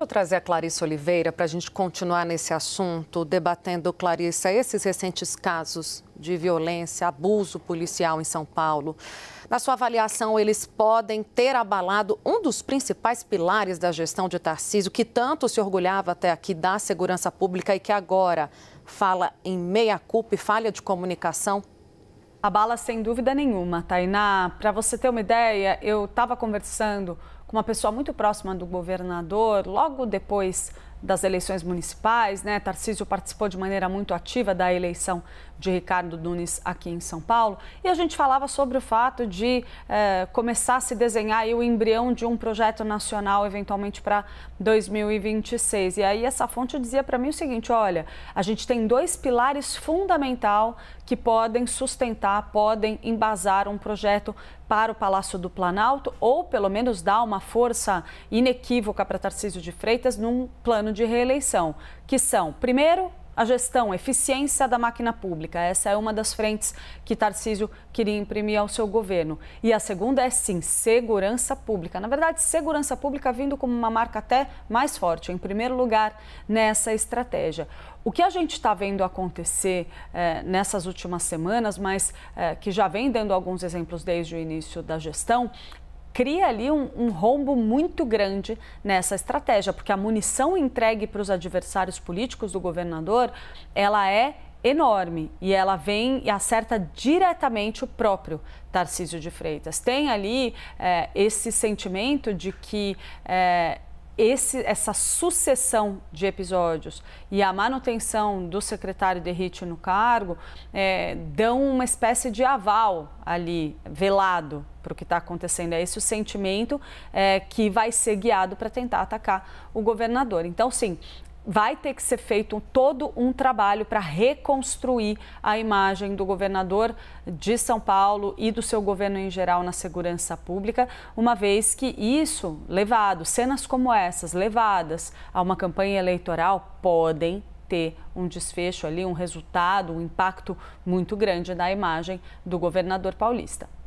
Vou trazer a Clarice Oliveira para a gente continuar nesse assunto, debatendo, Clarice, esses recentes casos de violência, abuso policial em São Paulo. Na sua avaliação, eles podem ter abalado um dos principais pilares da gestão de Tarcísio, que tanto se orgulhava até aqui da segurança pública e que agora fala em meia-culpa e falha de comunicação a bala sem dúvida nenhuma, Tainá. Para você ter uma ideia, eu estava conversando com uma pessoa muito próxima do governador logo depois das eleições municipais, né? Tarcísio participou de maneira muito ativa da eleição de Ricardo Nunes aqui em São Paulo. E a gente falava sobre o fato de eh, começar a se desenhar o embrião de um projeto nacional, eventualmente para 2026. E aí essa fonte dizia para mim o seguinte: olha, a gente tem dois pilares fundamental que podem sustentar, podem embasar um projeto para o Palácio do Planalto, ou pelo menos dar uma força inequívoca para Tarcísio de Freitas num plano ano de reeleição, que são, primeiro, a gestão, a eficiência da máquina pública. Essa é uma das frentes que Tarcísio queria imprimir ao seu governo. E a segunda é, sim, segurança pública. Na verdade, segurança pública vindo como uma marca até mais forte, em primeiro lugar, nessa estratégia. O que a gente está vendo acontecer eh, nessas últimas semanas, mas eh, que já vem dando alguns exemplos desde o início da gestão, cria ali um, um, rombo muito grande nessa estratégia, porque a munição entregue para os adversários políticos do governador, ela é enorme e ela vem e acerta diretamente o próprio Tarcísio de Freitas. Tem ali é, esse sentimento de que é, esse, essa sucessão de episódios e a manutenção do secretário Derrite no cargo é, dão uma espécie de aval ali, velado para o que está acontecendo. É esse o sentimento é, que vai ser guiado para tentar atacar o governador. Então, sim, vai ter que ser feito todo um trabalho para reconstruir a imagem do governador de São Paulo e do seu governo em geral na segurança pública, uma vez que isso levado, cenas como essas levadas a uma campanha eleitoral podem ter um desfecho ali, um resultado, um impacto muito grande na imagem do governador paulista.